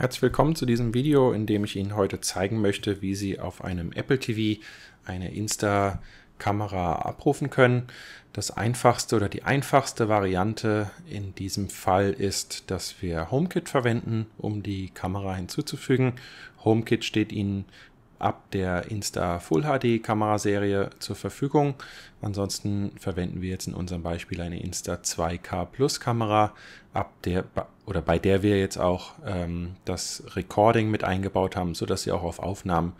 Herzlich willkommen zu diesem Video, in dem ich Ihnen heute zeigen möchte, wie Sie auf einem Apple TV eine Insta-Kamera abrufen können. Das einfachste oder die einfachste Variante in diesem Fall ist, dass wir HomeKit verwenden, um die Kamera hinzuzufügen. HomeKit steht Ihnen ab der Insta Full HD Kameraserie zur Verfügung. Ansonsten verwenden wir jetzt in unserem Beispiel eine Insta 2K Plus Kamera ab der oder bei der wir jetzt auch ähm, das Recording mit eingebaut haben, sodass Sie auch auf Aufnahmen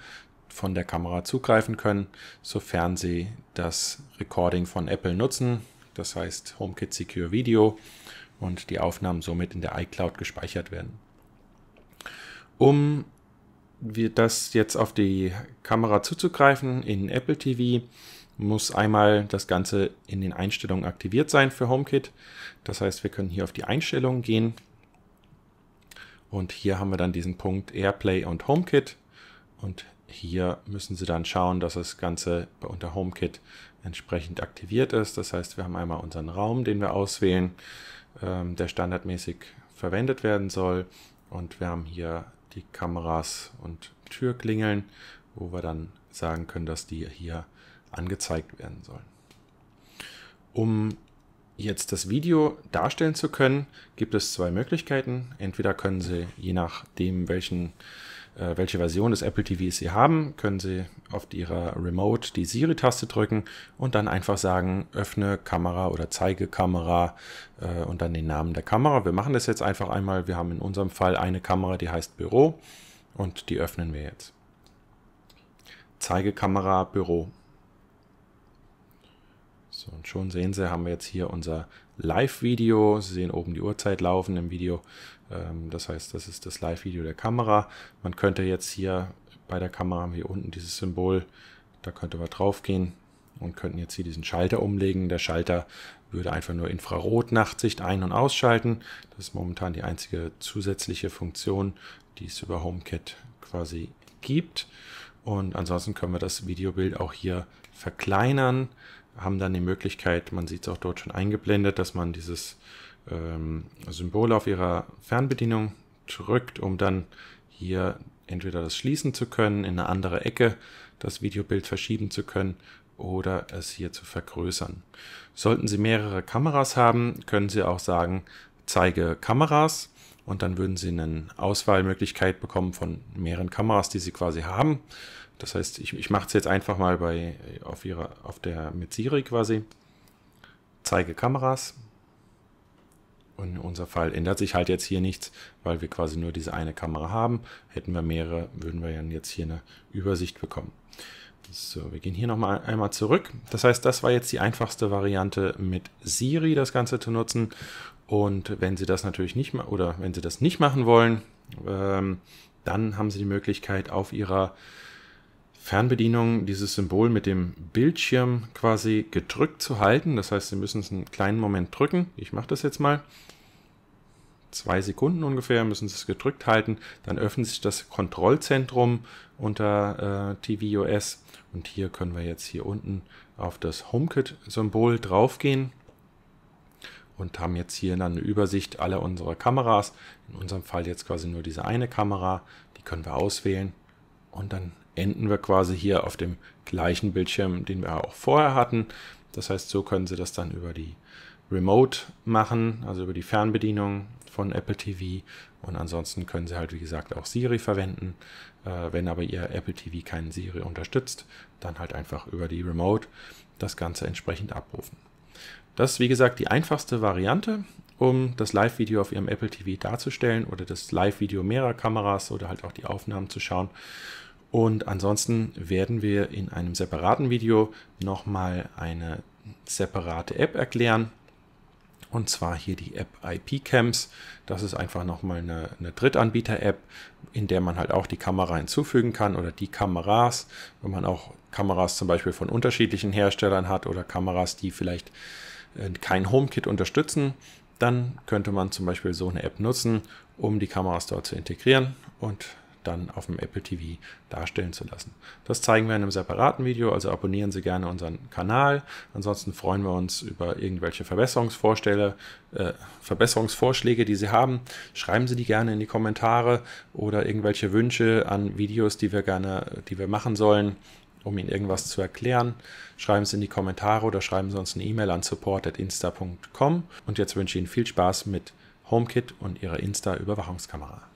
von der Kamera zugreifen können, sofern Sie das Recording von Apple nutzen, das heißt HomeKit Secure Video und die Aufnahmen somit in der iCloud gespeichert werden. Um wir das jetzt auf die Kamera zuzugreifen in Apple TV, muss einmal das Ganze in den Einstellungen aktiviert sein für HomeKit. Das heißt, wir können hier auf die Einstellungen gehen und hier haben wir dann diesen Punkt AirPlay und HomeKit. Und hier müssen Sie dann schauen, dass das Ganze unter HomeKit entsprechend aktiviert ist. Das heißt, wir haben einmal unseren Raum, den wir auswählen, ähm, der standardmäßig verwendet werden soll. Und wir haben hier die Kameras und Türklingeln, wo wir dann sagen können, dass die hier angezeigt werden sollen. Um jetzt das Video darstellen zu können, gibt es zwei Möglichkeiten. Entweder können Sie, je nachdem, welchen, äh, welche Version des Apple TVs Sie haben, können Sie auf Ihrer Remote die Siri-Taste drücken und dann einfach sagen, öffne Kamera oder zeige Kamera äh, und dann den Namen der Kamera. Wir machen das jetzt einfach einmal. Wir haben in unserem Fall eine Kamera, die heißt Büro und die öffnen wir jetzt. Zeige Kamera Büro. So, und schon sehen Sie, haben wir jetzt hier unser Live-Video. Sie sehen oben die Uhrzeit laufen im Video. Ähm, das heißt, das ist das Live-Video der Kamera. Man könnte jetzt hier bei der Kamera haben wir hier unten dieses Symbol. Da könnte man drauf gehen und könnten jetzt hier diesen Schalter umlegen. Der Schalter würde einfach nur Infrarot-Nachtsicht ein- und ausschalten. Das ist momentan die einzige zusätzliche Funktion, die es über HomeKit quasi gibt. Und ansonsten können wir das Videobild auch hier verkleinern, haben dann die Möglichkeit, man sieht es auch dort schon eingeblendet, dass man dieses ähm, Symbol auf ihrer Fernbedienung drückt, um dann hier entweder das schließen zu können, in eine andere Ecke das Videobild verschieben zu können oder es hier zu vergrößern. Sollten Sie mehrere Kameras haben, können Sie auch sagen, zeige Kameras und dann würden Sie eine Auswahlmöglichkeit bekommen von mehreren Kameras, die Sie quasi haben. Das heißt, ich, ich mache es jetzt einfach mal bei auf ihrer auf der mit Siri quasi. Zeige Kameras. Und in unserem Fall ändert sich halt jetzt hier nichts, weil wir quasi nur diese eine Kamera haben. Hätten wir mehrere, würden wir dann jetzt hier eine Übersicht bekommen. So, wir gehen hier nochmal einmal zurück. Das heißt, das war jetzt die einfachste Variante mit Siri das Ganze zu nutzen. Und wenn Sie das natürlich nicht oder wenn Sie das nicht machen wollen, ähm, dann haben Sie die Möglichkeit auf Ihrer Fernbedienung dieses Symbol mit dem Bildschirm quasi gedrückt zu halten. Das heißt, Sie müssen es einen kleinen Moment drücken. Ich mache das jetzt mal. Zwei Sekunden ungefähr müssen Sie es gedrückt halten. Dann öffnet sich das Kontrollzentrum unter äh, tvOS. Und hier können wir jetzt hier unten auf das HomeKit-Symbol draufgehen und haben jetzt hier dann eine Übersicht aller unserer Kameras. In unserem Fall jetzt quasi nur diese eine Kamera. Die können wir auswählen und dann enden wir quasi hier auf dem gleichen Bildschirm, den wir auch vorher hatten. Das heißt, so können Sie das dann über die Remote machen, also über die Fernbedienung von Apple TV. Und ansonsten können Sie halt, wie gesagt, auch Siri verwenden. Äh, wenn aber Ihr Apple TV keinen Siri unterstützt, dann halt einfach über die Remote das Ganze entsprechend abrufen. Das ist, wie gesagt, die einfachste Variante, um das Live-Video auf Ihrem Apple TV darzustellen oder das Live-Video mehrerer Kameras oder halt auch die Aufnahmen zu schauen. Und ansonsten werden wir in einem separaten Video nochmal eine separate App erklären, und zwar hier die App IP-Cams. Das ist einfach nochmal eine, eine Drittanbieter-App, in der man halt auch die Kamera hinzufügen kann oder die Kameras, wenn man auch Kameras zum Beispiel von unterschiedlichen Herstellern hat oder Kameras, die vielleicht äh, kein HomeKit unterstützen, dann könnte man zum Beispiel so eine App nutzen, um die Kameras dort zu integrieren und dann auf dem Apple TV darstellen zu lassen. Das zeigen wir in einem separaten Video, also abonnieren Sie gerne unseren Kanal. Ansonsten freuen wir uns über irgendwelche Verbesserungsvorschläge, äh, Verbesserungsvorschläge, die Sie haben. Schreiben Sie die gerne in die Kommentare oder irgendwelche Wünsche an Videos, die wir gerne, die wir machen sollen um Ihnen irgendwas zu erklären, schreiben Sie in die Kommentare oder schreiben Sie uns eine E-Mail an support.insta.com. Und jetzt wünsche ich Ihnen viel Spaß mit HomeKit und Ihrer Insta-Überwachungskamera.